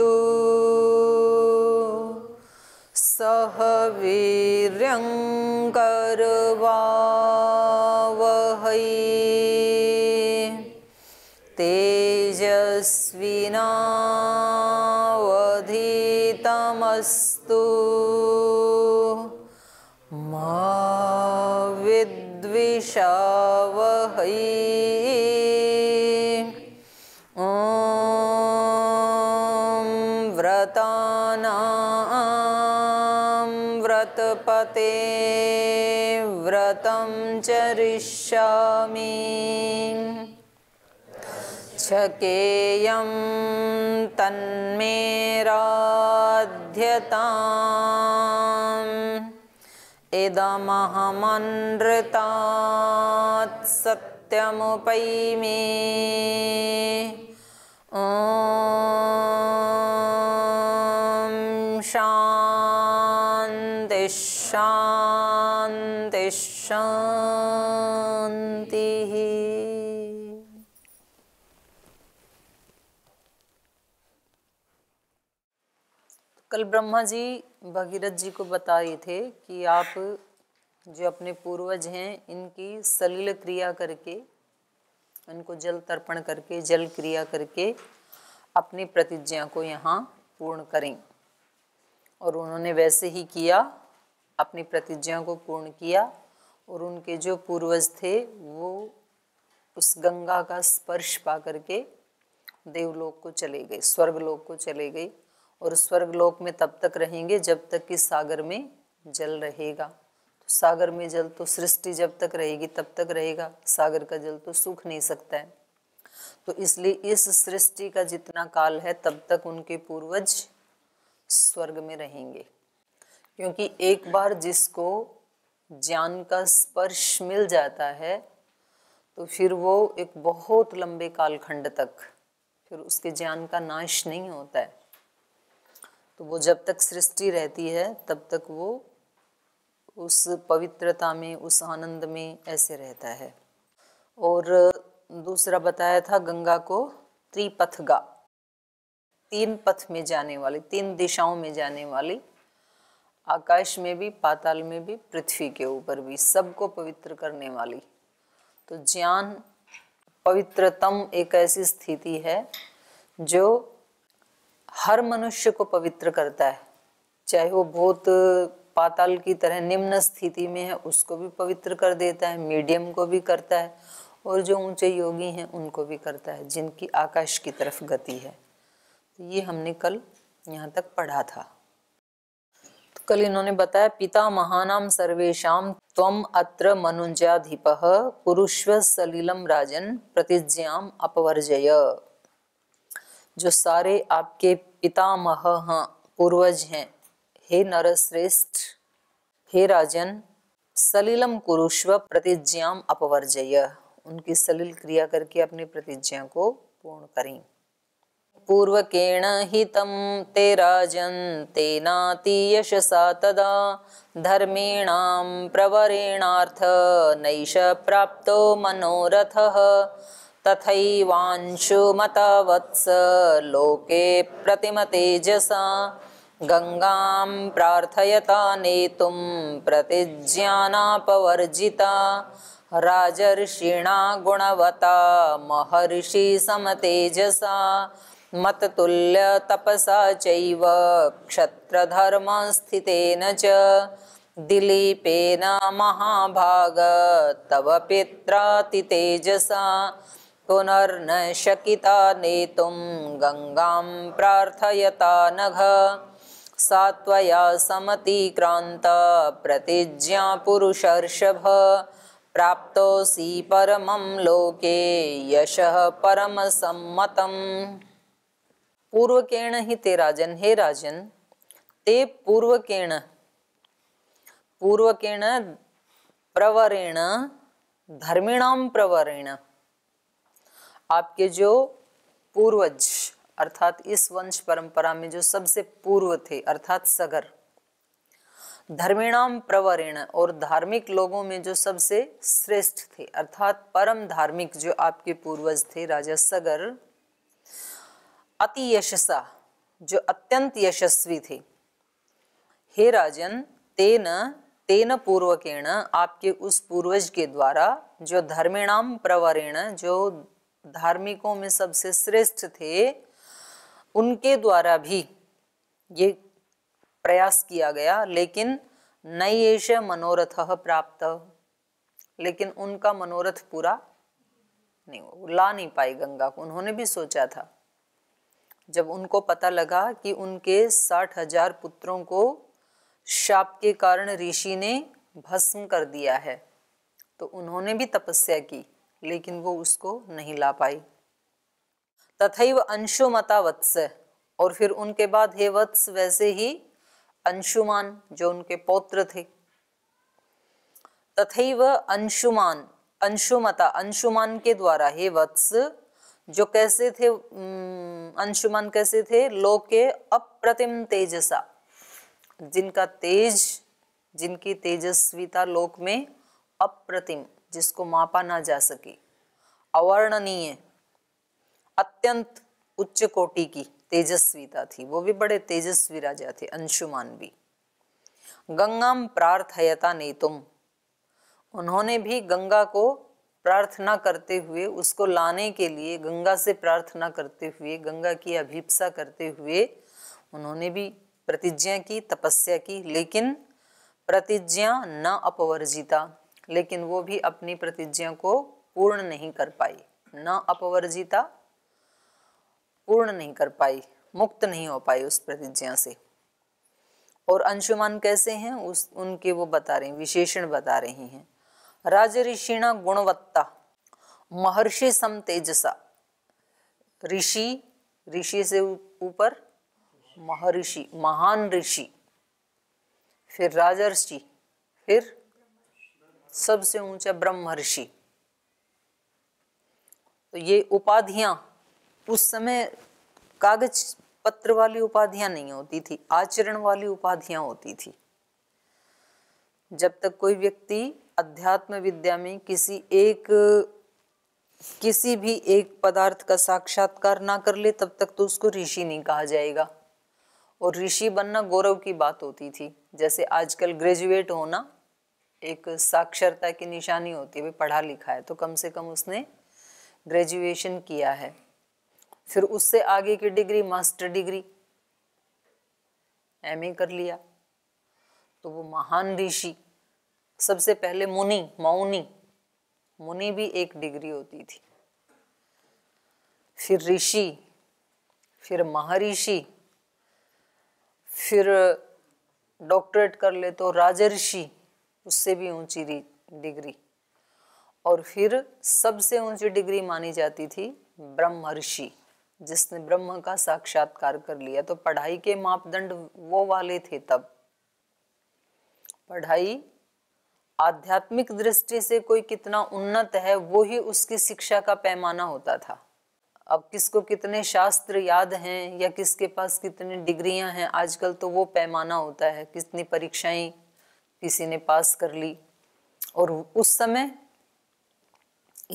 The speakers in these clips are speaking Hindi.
भवतु सह वीर्यं करवावहै तेजस्विनावधितमस्तु मा विद्विषावहै चरिष्यामि छकेयं केयं तन्मेराध्यता इदमहमनृतात् सत्यमुपैमे शान्दिष्मा शांति शांति कल ब्रह्मा जी भगीरथ जी को बता रहे थे कि आप जो अपने पूर्वज हैं इनकी सलील क्रिया करके इनको जल तर्पण करके जल क्रिया करके अपनी प्रतिज्ञा को यहाँ पूर्ण करें और उन्होंने वैसे ही किया अपनी प्रतिज्ञा को पूर्ण किया और उनके जो पूर्वज थे वो उस गंगा का स्पर्श पा करके देवलोक को चले गए स्वर्गलोक को चले गए और स्वर्गलोक में तब तक रहेंगे जब तक कि सागर में जल रहेगा तो सागर में जल तो सृष्टि जब तक रहेगी तब तक रहेगा सागर का जल तो सूख नहीं सकता है तो इसलिए इस सृष्टि का जितना काल है तब तक उनके पूर्वज स्वर्ग में रहेंगे क्योंकि एक बार जिसको ज्ञान का स्पर्श मिल जाता है तो फिर वो एक बहुत लंबे कालखंड तक फिर उसके ज्ञान का नाश नहीं होता है तो वो जब तक सृष्टि रहती है तब तक वो उस पवित्रता में उस आनंद में ऐसे रहता है और दूसरा बताया था गंगा को त्रिपथगा तीन पथ में जाने वाली तीन दिशाओं में जाने वाली आकाश में भी पाताल में भी पृथ्वी के ऊपर भी सबको पवित्र करने वाली तो ज्ञान पवित्रतम एक ऐसी स्थिति है जो हर मनुष्य को पवित्र करता है चाहे वो बहुत पाताल की तरह निम्न स्थिति में है उसको भी पवित्र कर देता है मीडियम को भी करता है और जो ऊंचे योगी हैं उनको भी करता है जिनकी आकाश की तरफ गति है तो ये हमने कल यहाँ तक पढ़ा था कल इन्होंने बताया पिता महानाम सर्वेशम तम अत्र मनुजाधिप पुरुष्व सलीलम राजन प्रतिज्ञाम अपवर्जय जो सारे आपके पितामह हैं पूर्वज हैं हे नरश्रेष्ठ हे राजन सलीलम कुरुष्व प्रतिज्ञाम अपवर्जय उनकी सलील क्रिया करके अपनी प्रतिज्ञा को पूर्ण करें पूर्वकेण हितं ते राजन्ते नातियशसा तदा धर्मीणां प्रवरेणार्थ नैष प्राप्तो मनोरथः तथैवांशुमतावत्स लोके प्रतिमतेजसा गङ्गां प्रार्थयता नेतुं प्रतिज्ञानापवर्जिता राजर्षिणा गुणवता महर्षि समतेजसा तपसा चैव स्थितेन च दिलीपेन महाभाग तव पित्रातितेजसा पुनर्न शकिता नेतुं गङ्गां प्रार्थयता नघ सा त्वया समतिक्रान्ता प्रतिज्ञा पुरुषर्षभ प्राप्तोऽसि परमं लोके यशः परमसम्मतम् पूर्वकेण ही ते राजन हे राजन ते पूर्वकेण पूर्वकेण प्रवरेण धर्मिणाम प्रवरेण आपके जो पूर्वज अर्थात इस वंश परंपरा में जो सबसे पूर्व थे अर्थात सगर धर्मिणाम प्रवरेण और धार्मिक लोगों में जो सबसे श्रेष्ठ थे अर्थात परम धार्मिक जो आपके पूर्वज थे राजा सगर अति यशसा जो अत्यंत यशस्वी थे हे राजन तेन तेन पूर्वकेण आपके उस पूर्वज के द्वारा जो धर्मिणाम प्रवरेण जो धार्मिकों में सबसे श्रेष्ठ थे उनके द्वारा भी ये प्रयास किया गया लेकिन नयेश मनोरथ प्राप्त लेकिन उनका मनोरथ पूरा नहीं ला नहीं पाई गंगा को उन्होंने भी सोचा था जब उनको पता लगा कि उनके साठ हजार पुत्रों को शाप के कारण ऋषि ने भस्म कर दिया है तो उन्होंने भी तपस्या की लेकिन वो उसको नहीं ला पाई तथैव अंशुमता वत्स और फिर उनके बाद हे वत्स वैसे ही अंशुमान जो उनके पौत्र थे तथैव अंशुमान अंशुमता अंशुमान के द्वारा हे वत्स जो कैसे थे अंशुमन कैसे थे लोके अप्रतिम तेजसा जिनका तेज जिनकी तेजस्विता लोक में अप्रतिम जिसको मापा ना जा सके अवर्णनीय अत्यंत उच्च कोटि की तेजस्विता थी वो भी बड़े तेजस्वी राजा थे अंशुमान भी गंगाम प्रार्थयता नहीं तुम उन्होंने भी गंगा को प्रार्थना करते हुए उसको लाने के लिए गंगा से प्रार्थना करते हुए गंगा की अभिप्सा करते हुए उन्होंने भी प्रतिज्ञा की तपस्या की लेकिन प्रतिज्ञा न अपवर्जिता लेकिन वो भी अपनी प्रतिज्ञा को पूर्ण नहीं कर पाई न अपवर्जिता पूर्ण नहीं कर पाई मुक्त नहीं हो पाई उस प्रतिज्ञा से और अंशुमान कैसे हैं उस उनके वो बता हैं विशेषण बता रही हैं राज ऋषिण गुणवत्ता महर्षि सम तेजसा ऋषि ऋषि से ऊपर महर्षि महान ऋषि फिर राजर्षि फिर सबसे ऊंचा ब्रह्मर्षि तो ये उपाधियां उस समय कागज पत्र वाली उपाधियां नहीं होती थी आचरण वाली उपाधियां होती थी जब तक कोई व्यक्ति अध्यात्म विद्या में किसी एक किसी भी एक पदार्थ का साक्षात्कार ना कर ले तब तक तो उसको ऋषि नहीं कहा जाएगा और ऋषि बनना गौरव की बात होती थी जैसे आजकल ग्रेजुएट होना एक साक्षरता की निशानी होती है पढ़ा लिखा है तो कम से कम उसने ग्रेजुएशन किया है फिर उससे आगे की डिग्री मास्टर डिग्री एम कर लिया तो वो महान ऋषि सबसे पहले मुनि मौनी मुनि भी एक डिग्री होती थी फिर ऋषि फिर महर्षि फिर डॉक्टरेट कर ले तो राजर्षि उससे भी ऊंची डिग्री और फिर सबसे ऊंची डिग्री मानी जाती थी ब्रह्मर्षि जिसने ब्रह्म का साक्षात्कार कर लिया तो पढ़ाई के मापदंड वो वाले थे तब पढ़ाई आध्यात्मिक दृष्टि से कोई कितना उन्नत है वो ही उसकी शिक्षा का पैमाना होता था अब किसको कितने शास्त्र याद हैं या किसके पास कितनी डिग्रियां हैं आजकल तो वो पैमाना होता है कितनी परीक्षाएं किसी ने पास कर ली और उस समय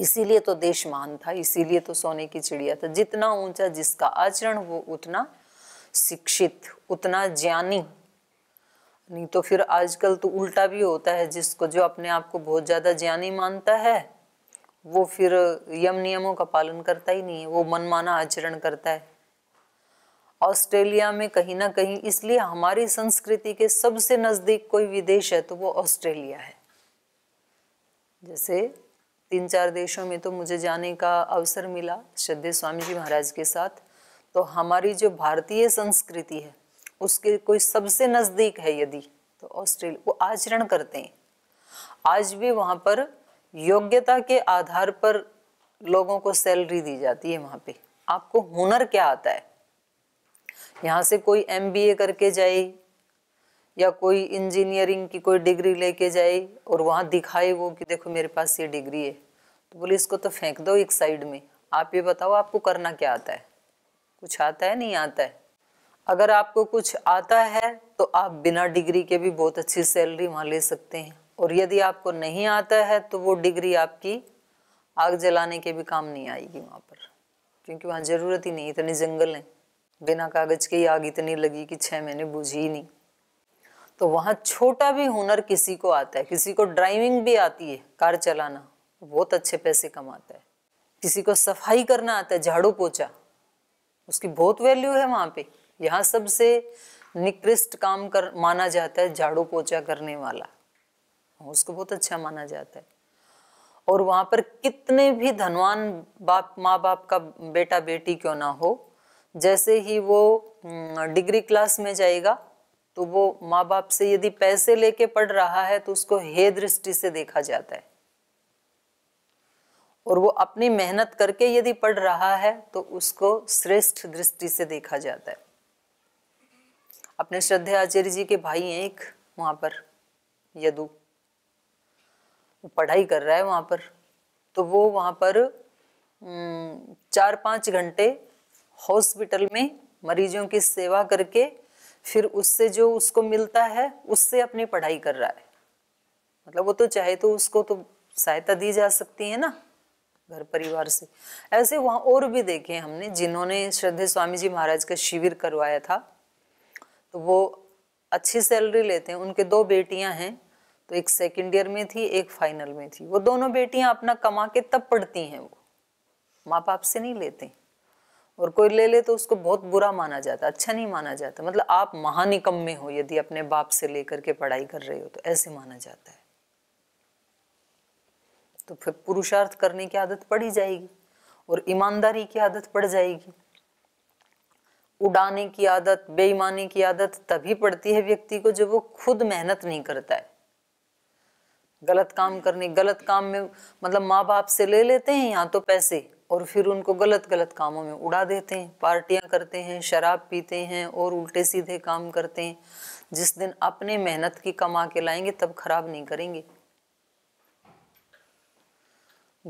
इसीलिए तो देश महान था इसीलिए तो सोने की चिड़िया था जितना ऊंचा जिसका आचरण वो उतना शिक्षित उतना ज्ञानी नहीं तो फिर आजकल तो उल्टा भी होता है जिसको जो अपने आप को बहुत ज़्यादा ज्ञानी मानता है वो फिर यम नियमों का पालन करता ही नहीं है वो मनमाना आचरण करता है ऑस्ट्रेलिया में कहीं ना कहीं इसलिए हमारी संस्कृति के सबसे नज़दीक कोई विदेश है तो वो ऑस्ट्रेलिया है जैसे तीन चार देशों में तो मुझे जाने का अवसर मिला श्रद्धे स्वामी जी महाराज के साथ तो हमारी जो भारतीय संस्कृति है उसके कोई सबसे नज़दीक है यदि तो ऑस्ट्रेलिया वो आचरण करते हैं आज भी वहाँ पर योग्यता के आधार पर लोगों को सैलरी दी जाती है वहाँ पे आपको हुनर क्या आता है यहाँ से कोई एम करके जाए या कोई इंजीनियरिंग की कोई डिग्री लेके जाए और वहाँ दिखाए वो कि देखो मेरे पास ये डिग्री है तो बोले इसको तो फेंक दो एक साइड में आप ये बताओ आपको करना क्या आता है कुछ आता है नहीं आता है अगर आपको कुछ आता है तो आप बिना डिग्री के भी बहुत अच्छी सैलरी वहाँ ले सकते हैं और यदि आपको नहीं आता है तो वो डिग्री आपकी आग जलाने के भी काम नहीं आएगी वहाँ पर क्योंकि वहाँ ज़रूरत ही नहीं इतने जंगल हैं बिना कागज़ के ही आग इतनी लगी कि छः महीने बुझी ही नहीं तो वहाँ छोटा भी हुनर किसी को आता है किसी को ड्राइविंग भी आती है कार चलाना बहुत अच्छे पैसे कमाता है किसी को सफाई करना आता है झाड़ू पोछा उसकी बहुत वैल्यू है वहाँ पे यहाँ सबसे निकृष्ट काम कर माना जाता है झाड़ू पोछा करने वाला उसको बहुत अच्छा माना जाता है और वहां पर कितने भी धनवान बाप माँ बाप का बेटा बेटी क्यों ना हो जैसे ही वो डिग्री क्लास में जाएगा तो वो माँ बाप से यदि पैसे लेके पढ़ रहा है तो उसको हे दृष्टि से देखा जाता है और वो अपनी मेहनत करके यदि पढ़ रहा है तो उसको श्रेष्ठ दृष्टि से देखा जाता है अपने श्रद्धे आचार्य जी के भाई हैं एक वहां पर यदु वो पढ़ाई कर रहा है वहां पर तो वो वहां पर चार पांच घंटे हॉस्पिटल में मरीजों की सेवा करके फिर उससे जो उसको मिलता है उससे अपनी पढ़ाई कर रहा है मतलब वो तो चाहे तो उसको तो सहायता दी जा सकती है ना घर परिवार से ऐसे वहां और भी देखे हमने जिन्होंने श्रद्धे स्वामी जी महाराज का शिविर करवाया था तो वो अच्छी सैलरी लेते हैं उनके दो बेटियां हैं तो एक सेकेंड ईयर में थी एक फाइनल में थी वो दोनों बेटियां अपना कमा के तब पढ़ती हैं वो माँ बाप से नहीं लेते और कोई ले ले तो उसको बहुत बुरा माना जाता अच्छा नहीं माना जाता मतलब आप महानिकम में हो यदि अपने बाप से लेकर के पढ़ाई कर रहे हो तो ऐसे माना जाता है तो फिर पुरुषार्थ करने की आदत पड़ ही जाएगी और ईमानदारी की आदत पड़ जाएगी उड़ाने की आदत बेईमानी की आदत तभी पड़ती है व्यक्ति को जब वो खुद मेहनत नहीं करता है गलत काम करने गलत काम में मतलब माँ बाप से ले लेते हैं यहाँ तो पैसे और फिर उनको गलत गलत कामों में उड़ा देते हैं पार्टियां करते हैं शराब पीते हैं और उल्टे सीधे काम करते हैं जिस दिन अपने मेहनत की कमा के लाएंगे तब खराब नहीं करेंगे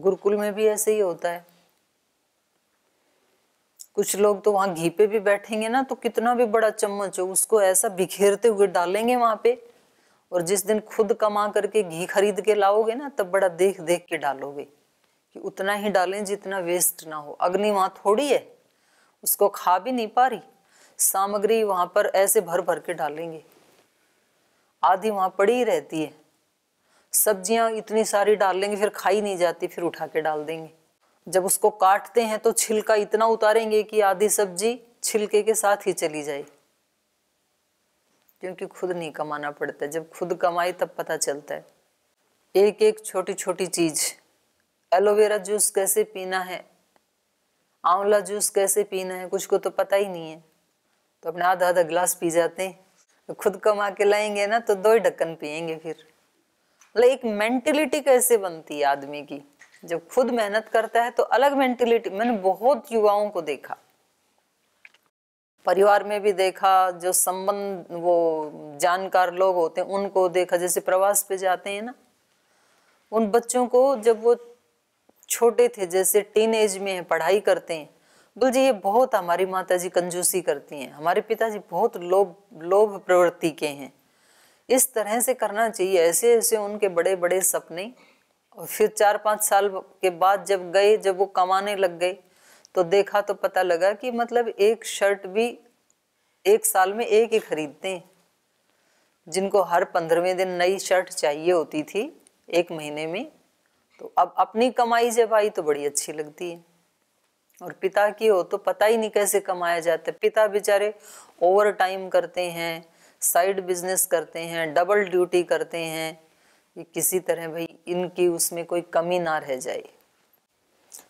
गुरुकुल में भी ऐसे ही होता है कुछ लोग तो वहाँ घी पे भी बैठेंगे ना तो कितना भी बड़ा चम्मच हो उसको ऐसा बिखेरते हुए डालेंगे वहां पे और जिस दिन खुद कमा करके घी खरीद के लाओगे ना तब बड़ा देख देख के डालोगे कि उतना ही डालें जितना वेस्ट ना हो अग्नि वहां थोड़ी है उसको खा भी नहीं पा रही सामग्री वहां पर ऐसे भर भर के डालेंगे आधी वहां पड़ी रहती है सब्जियां इतनी सारी डाल लेंगे फिर खाई नहीं जाती फिर उठा के डाल देंगे जब उसको काटते हैं तो छिलका इतना उतारेंगे कि आधी सब्जी छिलके के साथ ही चली जाए क्योंकि खुद नहीं कमाना पड़ता जब खुद कमाए तब पता चलता है एक एक छोटी छोटी चीज एलोवेरा जूस कैसे पीना है आंवला जूस कैसे पीना है कुछ को तो पता ही नहीं है तो अपने आधा आधा गिलास पी जाते हैं तो खुद कमा के लाएंगे ना तो दो ही ढक्कन पियेंगे फिर मतलब एक मेंटेलिटी कैसे बनती है आदमी की जब खुद मेहनत करता है तो अलग मेंटेलिटी मैंने बहुत युवाओं को देखा परिवार में भी देखा जो संबंध वो जानकार लोग होते हैं उनको देखा जैसे प्रवास पे जाते हैं ना उन बच्चों को जब वो छोटे थे जैसे टीन एज में है पढ़ाई करते हैं बोल जी ये बहुत हमारी माता जी कंजूसी करती हैं हमारे पिताजी बहुत लोभ लोभ प्रवृत्ति के हैं इस तरह से करना चाहिए ऐसे ऐसे उनके बड़े बड़े सपने और फिर चार पाँच साल के बाद जब गए जब वो कमाने लग गए तो देखा तो पता लगा कि मतलब एक शर्ट भी एक साल में एक ही खरीदते हैं जिनको हर पंद्रहवें दिन नई शर्ट चाहिए होती थी एक महीने में तो अब अपनी कमाई जब आई तो बड़ी अच्छी लगती है और पिता की हो तो पता ही नहीं कैसे कमाया जाता है पिता बेचारे ओवर टाइम करते हैं साइड बिजनेस करते हैं डबल ड्यूटी करते हैं कि किसी तरह भाई इनकी उसमें कोई कमी ना रह जाए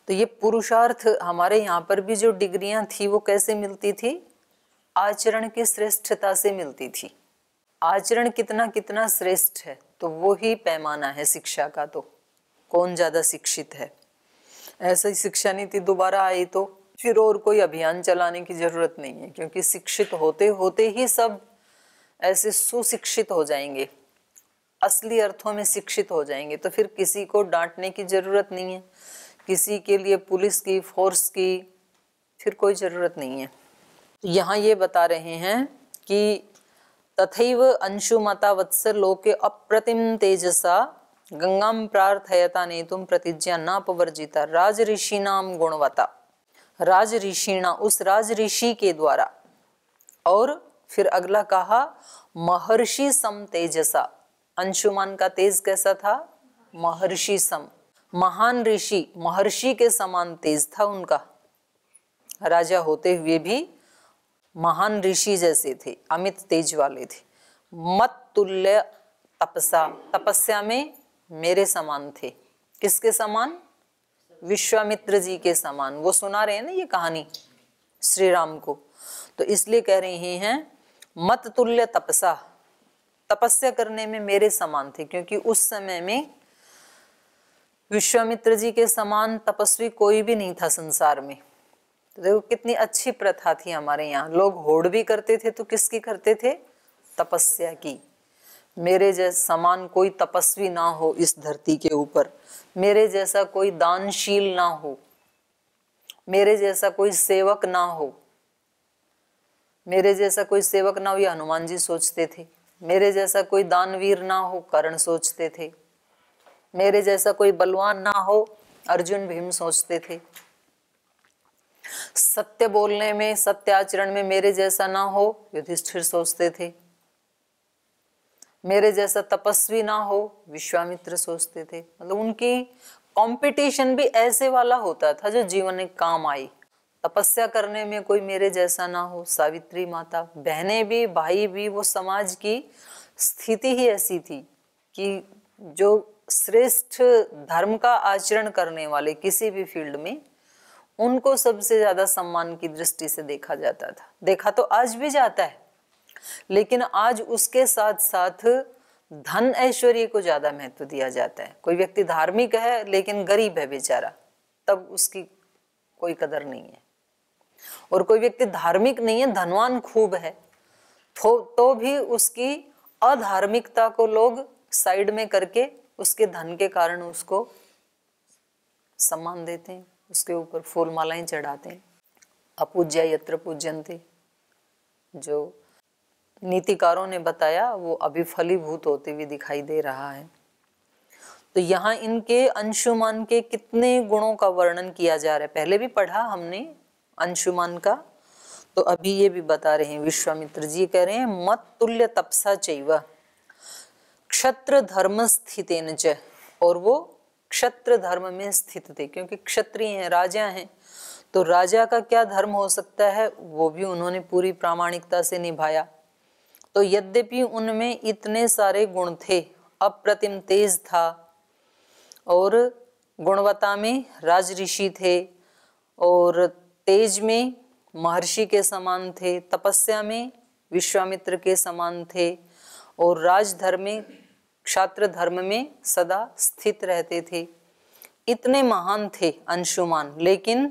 तो ये पुरुषार्थ हमारे यहाँ पर भी जो डिग्रियां थी वो कैसे मिलती थी आचरण की श्रेष्ठता से मिलती थी आचरण कितना कितना श्रेष्ठ है तो वो ही पैमाना है शिक्षा का तो कौन ज़्यादा शिक्षित है ऐसी शिक्षा नीति दोबारा आई तो फिर और कोई अभियान चलाने की ज़रूरत नहीं है क्योंकि शिक्षित होते होते ही सब ऐसे सुशिक्षित हो जाएंगे असली अर्थों में शिक्षित हो जाएंगे तो फिर किसी को डांटने की ज़रूरत नहीं है किसी के लिए पुलिस की फोर्स की फिर कोई ज़रूरत नहीं है तो यहाँ ये बता रहे हैं कि तथैव अंशुमता लोके अप्रतिम तेजसा गंगाम प्रार्थयता नेतुम प्रतिज्ञा नापवर्जिता राज नाम गुणवता राज ऋषिणा उस राज ऋषि के द्वारा और फिर अगला कहा महर्षि सम तेजसा अंशुमान का तेज कैसा था महर्षि सम महान ऋषि महर्षि के समान तेज था उनका राजा होते हुए भी महान ऋषि जैसे थे अमित तेज वाले थे मत तुल्य तपसा तपस्या में मेरे समान थे किसके समान विश्वामित्र जी के समान वो सुना रहे हैं ना ये कहानी श्री राम को तो इसलिए कह रहे हैं मत तुल्य तपसा तपस्या करने में मेरे समान थे क्योंकि उस समय में विश्वामित्र जी के समान तपस्वी कोई भी नहीं था संसार में तो देखो कितनी अच्छी प्रथा थी हमारे यहाँ लोग होड़ भी करते थे तो किसकी करते थे तपस्या की मेरे जैसा समान कोई तपस्वी ना हो इस धरती के ऊपर मेरे जैसा कोई दानशील ना हो मेरे जैसा कोई सेवक ना हो मेरे जैसा कोई सेवक ना हो ये हनुमान जी सोचते थे मेरे जैसा कोई दानवीर ना हो कर्ण सोचते थे मेरे जैसा कोई बलवान ना हो अर्जुन भीम सोचते थे सत्य बोलने में सत्य आचरण में मेरे जैसा ना हो युधिष्ठिर सोचते थे मेरे जैसा तपस्वी ना हो विश्वामित्र सोचते थे मतलब उनकी कंपटीशन भी ऐसे वाला होता था जो जीवन में काम आई तपस्या करने में कोई मेरे जैसा ना हो सावित्री माता बहने भी भाई भी वो समाज की स्थिति ही ऐसी थी कि जो श्रेष्ठ धर्म का आचरण करने वाले किसी भी फील्ड में उनको सबसे ज्यादा सम्मान की दृष्टि से देखा जाता था देखा तो आज भी जाता है लेकिन आज उसके साथ साथ धन ऐश्वर्य को ज्यादा महत्व दिया जाता है कोई व्यक्ति धार्मिक है लेकिन गरीब है बेचारा तब उसकी कोई कदर नहीं है और कोई व्यक्ति धार्मिक नहीं है धनवान खूब है तो, तो भी उसकी अधार्मिकता को लोग साइड में करके उसके धन के कारण उसको सम्मान देते हैं उसके ऊपर फूल मालाएं चढ़ाते हैं अपूज्य यत्र पूज्यंते जो नीतिकारों ने बताया वो फलीभूत होते हुए दिखाई दे रहा है तो यहाँ इनके अंशुमान के कितने गुणों का वर्णन किया जा रहा है पहले भी पढ़ा हमने अंशुमान का तो अभी ये भी बता रहे हैं विश्वामित्र जी कह रहे हैं मत तुल्य तपसा चैव क्षत्र धर्म स्थितेन च और वो क्षत्र धर्म में स्थित थे क्योंकि क्षत्रिय हैं राजा हैं तो राजा का क्या धर्म हो सकता है वो भी उन्होंने पूरी प्रामाणिकता से निभाया तो यद्यपि उनमें इतने सारे गुण थे अप्रतिम तेज था और गुणवत्ता में राज ऋषि थे और तेज में महर्षि के समान थे तपस्या में विश्वामित्र के समान थे और राजधर्म में क्षात्र धर्म में सदा स्थित रहते थे इतने महान थे अंशुमान लेकिन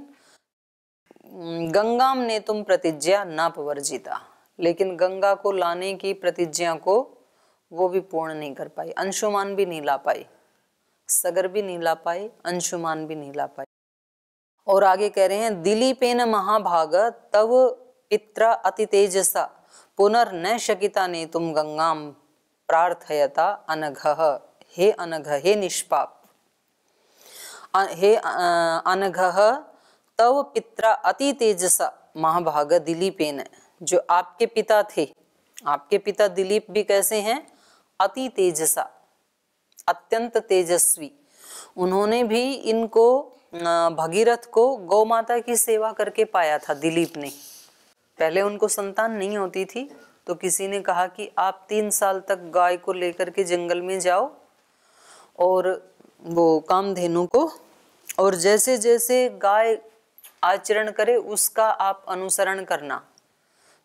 गंगाम ने तुम प्रतिज्ञा ना पवर्जिता लेकिन गंगा को लाने की प्रतिज्ञा को वो भी पूर्ण नहीं कर पाई अंशुमान भी नहीं ला पाई सगर भी नहीं ला पाई अंशुमान भी नहीं ला पाई और आगे कह रहे हैं दिलीपेन महाभाग तव पित्रा अति तेजसा न शकिता ने तुम गंगाम प्रार्थयता अनघ हे अनघ हे निष्पाप हे अनघ तव पित्रा अति तेजसा महाभाग दिलीपेन जो आपके पिता थे आपके पिता दिलीप भी कैसे हैं अति तेजसा अत्यंत तेजस्वी उन्होंने भी इनको भगीरथ को गौ माता की सेवा करके पाया था दिलीप ने पहले उनको संतान नहीं होती थी तो किसी ने कहा कि आप तीन साल तक गाय को लेकर के जंगल में जाओ और वो कामधेनु को और जैसे जैसे गाय आचरण करे उसका आप अनुसरण करना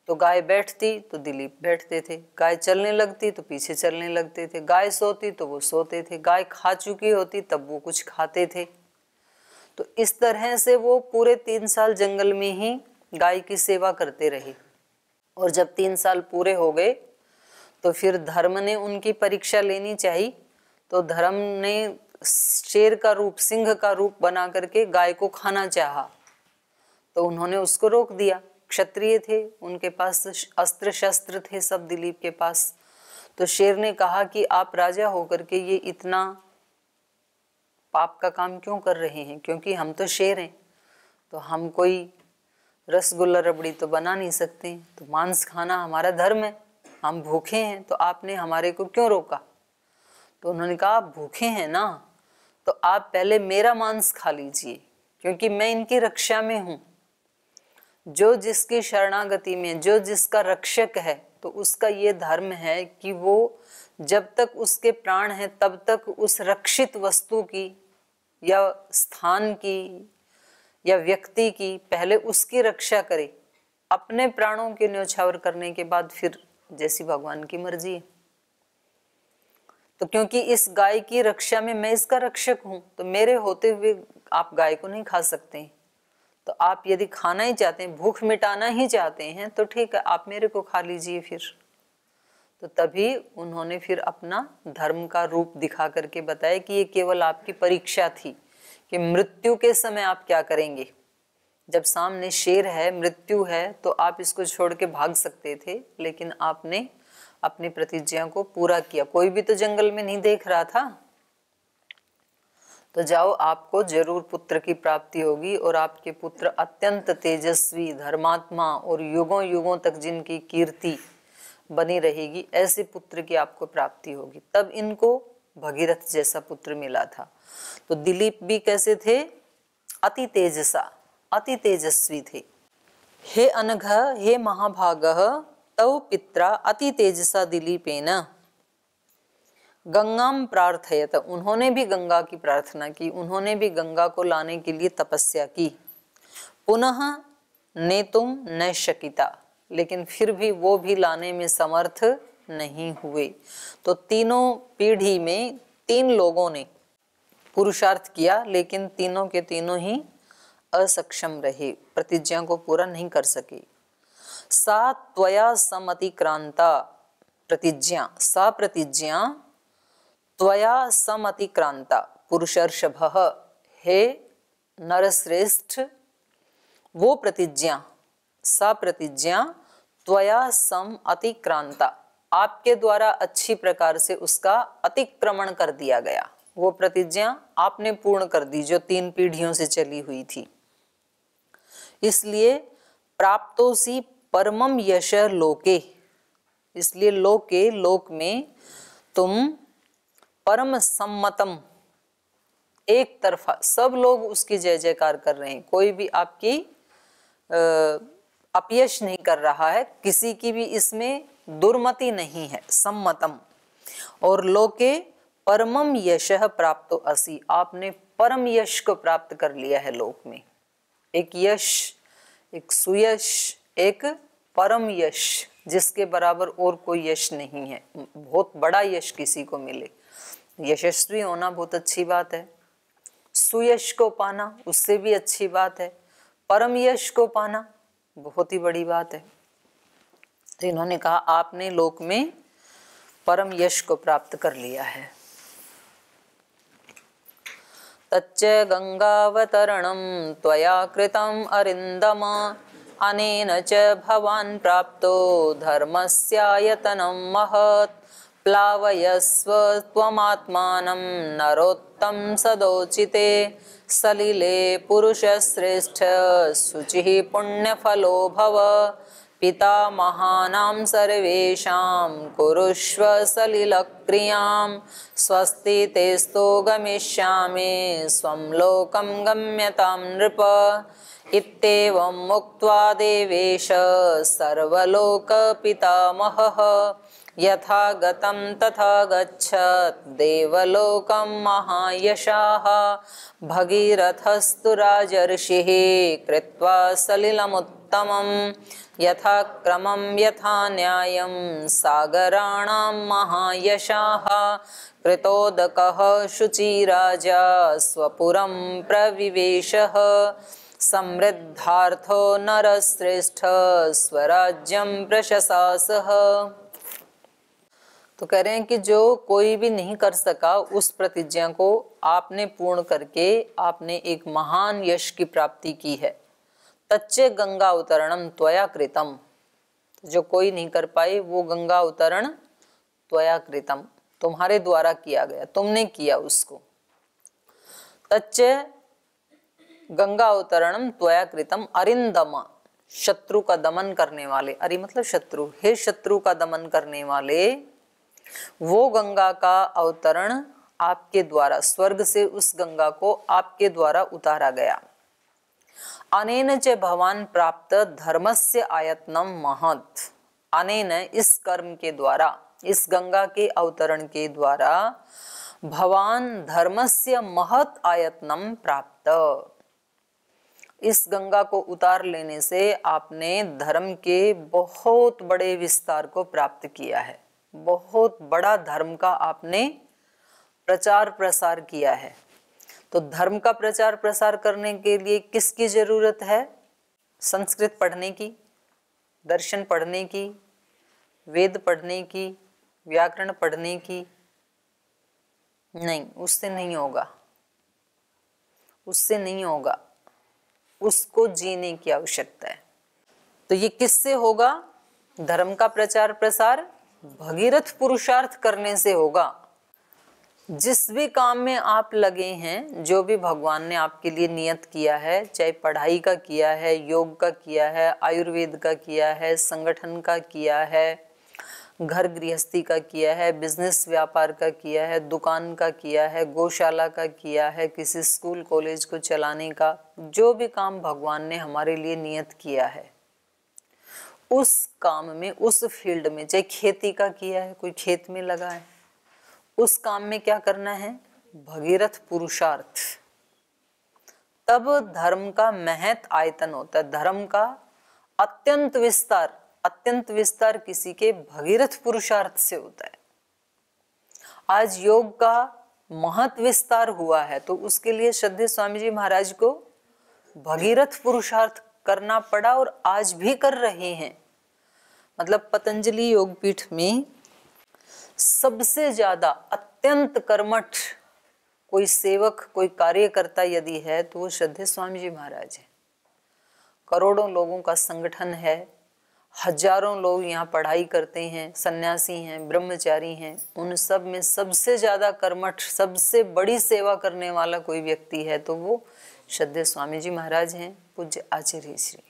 तो गाय बैठती तो दिलीप बैठते थे गाय चलने लगती तो पीछे चलने लगते थे गाय सोती तो वो सोते थे गाय खा चुकी होती तब वो कुछ खाते थे तो इस तरह से वो पूरे तीन साल जंगल में ही गाय की सेवा करते रहे और जब तीन साल पूरे हो गए तो फिर धर्म ने उनकी परीक्षा लेनी चाहिए तो धर्म ने शेर का रूप सिंह का रूप बना करके गाय को खाना चाहा तो उन्होंने उसको रोक दिया क्षत्रिय थे उनके पास अस्त्र शस्त्र थे सब दिलीप के पास तो शेर ने कहा कि आप राजा होकर के ये इतना पाप का काम क्यों कर रहे हैं क्योंकि हम तो शेर हैं तो हम कोई रसगुल्ला रबड़ी तो बना नहीं सकते तो मांस खाना हमारा धर्म है हम भूखे हैं तो आपने हमारे को क्यों रोका तो उन्होंने कहा आप भूखे हैं ना तो आप पहले मेरा मांस खा लीजिए क्योंकि मैं इनकी रक्षा में हूँ जो जिसकी शरणागति में जो जिसका रक्षक है तो उसका ये धर्म है कि वो जब तक उसके प्राण हैं तब तक उस रक्षित वस्तु की या स्थान की या व्यक्ति की पहले उसकी रक्षा करे अपने प्राणों के न्योछावर करने के बाद फिर जैसी भगवान की मर्जी है तो क्योंकि इस गाय की रक्षा में मैं इसका रक्षक हूं तो मेरे होते हुए आप गाय को नहीं खा सकते तो आप यदि खाना ही चाहते हैं भूख मिटाना ही चाहते हैं तो ठीक है आप मेरे को खा लीजिए फिर तो तभी उन्होंने फिर अपना धर्म का रूप दिखा करके बताया कि ये केवल आपकी परीक्षा थी कि मृत्यु के समय आप क्या करेंगे जब सामने शेर है मृत्यु है तो आप इसको छोड़ के भाग सकते थे लेकिन आपने अपनी प्रतिज्ञा को पूरा किया कोई भी तो जंगल में नहीं देख रहा था तो जाओ आपको जरूर पुत्र की प्राप्ति होगी और आपके पुत्र अत्यंत तेजस्वी धर्मात्मा और युगों युगों तक जिनकी कीर्ति बनी रहेगी ऐसे पुत्र की आपको प्राप्ति होगी तब इनको भगीरथ जैसा पुत्र मिला था तो दिलीप भी कैसे थे अति तेजसा अति तेजस्वी थे हे अनघ हे महाभाग तव पित्रा अति तेजसा दिलीपेन गंगा प्रार्थयत उन्होंने भी गंगा की प्रार्थना की उन्होंने भी गंगा को लाने के लिए तपस्या की पुनः नेतुम न शकिता लेकिन फिर भी वो भी लाने में समर्थ नहीं हुए तो तीनों पीढ़ी में तीन लोगों ने पुरुषार्थ किया लेकिन तीनों के तीनों ही असक्षम रहे प्रतिज्ञा को पूरा नहीं कर सके सा त्वया समतिक्रांता प्रतिज्ञा सा प्रतिज्ञा त्वया समतिक्रांता पुरुषर्षभ हे नरश्रेष्ठ वो प्रतिज्ञा स प्रतिज्ञा त्वया सम अतिक्रांता आपके द्वारा अच्छी प्रकार से उसका अतिक्रमण कर दिया गया वो प्रतिज्ञा आपने पूर्ण कर दी जो तीन पीढ़ियों से चली हुई थी इसलिए प्राप्तोसी परमम यश लोके इसलिए लोके लोक में तुम परम सम्मतम एक तरफा सब लोग उसकी जय जयकार कर रहे हैं कोई भी आपकी आ, अपयश नहीं कर रहा है किसी की भी इसमें दुर्मति नहीं है सम्मतम और लोके परमम यश प्राप्त असी आपने परम यश को प्राप्त कर लिया है लोक में एक यश एक सुयश एक परम यश जिसके बराबर और कोई यश नहीं है बहुत बड़ा यश किसी को मिले यशस्वी होना बहुत अच्छी बात है सुयश को पाना उससे भी अच्छी बात है परम यश को पाना बहुत ही बड़ी बात है तो इन्होंने कहा आपने लोक में परम यश को प्राप्त कर लिया है तच्च गङ्गावतरणं त्वया कृतम अरिन्दम अनेन च भवान प्राप्तो धर्मस्यायतनम महत् प्लावयस्व त्वमात्मानं नरोत्तं सदोचिते सलिले पुरुषश्रेष्ठ शुचिः पुण्यफलो भव महानां सर्वेषां कुरुष्व सलिलक्रियां स्वस्ति ते स्तो गमिष्यामि स्वं लोकं गम्यतां नृप इत्येवम् मुक्त्वा देवेश सर्वलोकपितामहः यथा गतम तथा गच्छत देवलोकं महायशा भगीरथस्तु राजर्षि कृत्वा सलिलमुत्तम यथा क्रमं यथा न्याय सागराण महायशा कृतोदक शुचिराजा स्वुर प्रविवेश समृद्धार्थो नरश्रेष्ठ स्वराज्यं प्रशसा तो कह रहे हैं कि जो कोई भी नहीं कर सका उस प्रतिज्ञा को आपने पूर्ण करके आपने एक महान यश की प्राप्ति की है तच्चे गंगा उतरणम त्वया कृतम तो जो कोई नहीं कर पाई वो गंगा उतरण त्वया कृतम तुम्हारे द्वारा किया गया तुमने किया उसको तच्चे गंगा अवतरणम त्वया कृतम अरिंदमा शत्रु का दमन करने वाले अरे मतलब शत्रु हे शत्रु का दमन करने वाले वो गंगा का अवतरण आपके द्वारा स्वर्ग से उस गंगा को आपके द्वारा उतारा गया अनेन च भवान प्राप्त धर्मस्य आयतनम महत अनेन इस कर्म के द्वारा इस गंगा के अवतरण के द्वारा भवान धर्मस्य महत आयतनम प्राप्त इस गंगा को उतार लेने से आपने धर्म के बहुत बड़े विस्तार को प्राप्त किया है बहुत बड़ा धर्म का आपने प्रचार प्रसार किया है तो धर्म का प्रचार प्रसार करने के लिए किसकी जरूरत है संस्कृत पढ़ने की दर्शन पढ़ने की वेद पढ़ने की व्याकरण पढ़ने की नहीं उससे नहीं होगा उससे नहीं होगा उसको जीने की आवश्यकता है तो ये किससे होगा धर्म का प्रचार प्रसार भगीरथ पुरुषार्थ करने से होगा जिस भी काम में आप लगे हैं जो भी भगवान ने आपके लिए नियत किया है चाहे पढ़ाई का किया है योग का किया है आयुर्वेद का किया है संगठन का किया है घर गृहस्थी का किया है बिजनेस व्यापार का किया है दुकान का किया है गौशाला का किया है किसी स्कूल कॉलेज को चलाने का जो भी काम भगवान ने हमारे लिए नियत किया है उस काम में उस फील्ड में चाहे खेती का किया है कोई खेत में लगा है उस काम में क्या करना है भगीरथ पुरुषार्थ तब धर्म का महत आयतन होता है धर्म का अत्यंत विस्तार अत्यंत विस्तार किसी के भगीरथ पुरुषार्थ से होता है आज योग का महत विस्तार हुआ है तो उसके लिए श्रद्धे स्वामी जी महाराज को भगीरथ पुरुषार्थ करना पड़ा और आज भी कर रहे हैं मतलब पतंजलि योगपीठ में सबसे ज्यादा अत्यंत कर्मठ कोई सेवक कोई कार्यकर्ता यदि है तो वो श्रद्धे स्वामी जी महाराज है करोड़ों लोगों का संगठन है हजारों लोग यहाँ पढ़ाई करते हैं सन्यासी हैं ब्रह्मचारी हैं उन सब में सबसे ज़्यादा कर्मठ सबसे बड़ी सेवा करने वाला कोई व्यक्ति है तो वो श्रद्धे स्वामी जी महाराज हैं पूज्य आचार्य श्री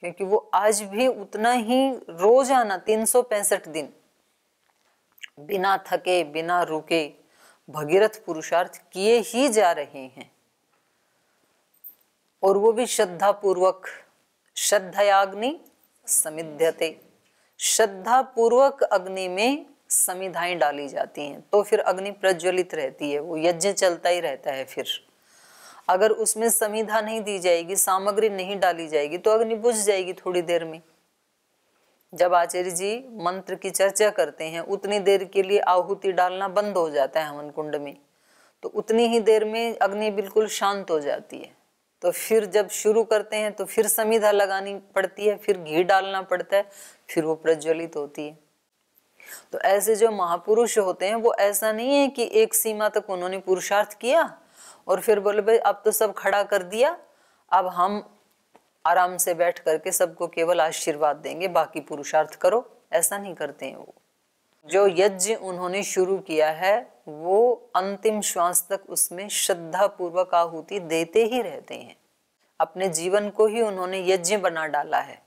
क्योंकि वो आज भी उतना ही रोजाना तीन सौ पैंसठ दिन बिना थके बिना रुके भगीरथ पुरुषार्थ किए ही जा रहे हैं और वो भी श्रद्धा पूर्वक श्रद्धयाग्नि समिध्यते श्रद्धा पूर्वक अग्नि में समिधाएं डाली जाती हैं तो फिर अग्नि प्रज्वलित रहती है वो यज्ञ चलता ही रहता है फिर अगर उसमें समिधा नहीं दी जाएगी सामग्री नहीं डाली जाएगी तो अग्नि बुझ जाएगी थोड़ी देर में जब आचार्य जी मंत्र की चर्चा करते हैं उतनी देर के लिए आहुति डालना बंद हो जाता है हवन कुंड में तो उतनी ही देर में अग्नि बिल्कुल शांत हो जाती है तो फिर जब शुरू करते हैं तो फिर समिधा लगानी पड़ती है फिर घी डालना पड़ता है फिर वो प्रज्वलित होती है तो ऐसे जो महापुरुष होते हैं वो ऐसा नहीं है कि एक सीमा तक उन्होंने पुरुषार्थ किया और फिर बोले भाई अब तो सब खड़ा कर दिया अब हम आराम से बैठ करके सबको केवल आशीर्वाद देंगे बाकी पुरुषार्थ करो ऐसा नहीं करते हैं वो जो यज्ञ उन्होंने शुरू किया है वो अंतिम श्वास तक उसमें श्रद्धा पूर्वक आहुति देते ही रहते हैं अपने जीवन को ही उन्होंने यज्ञ बना डाला है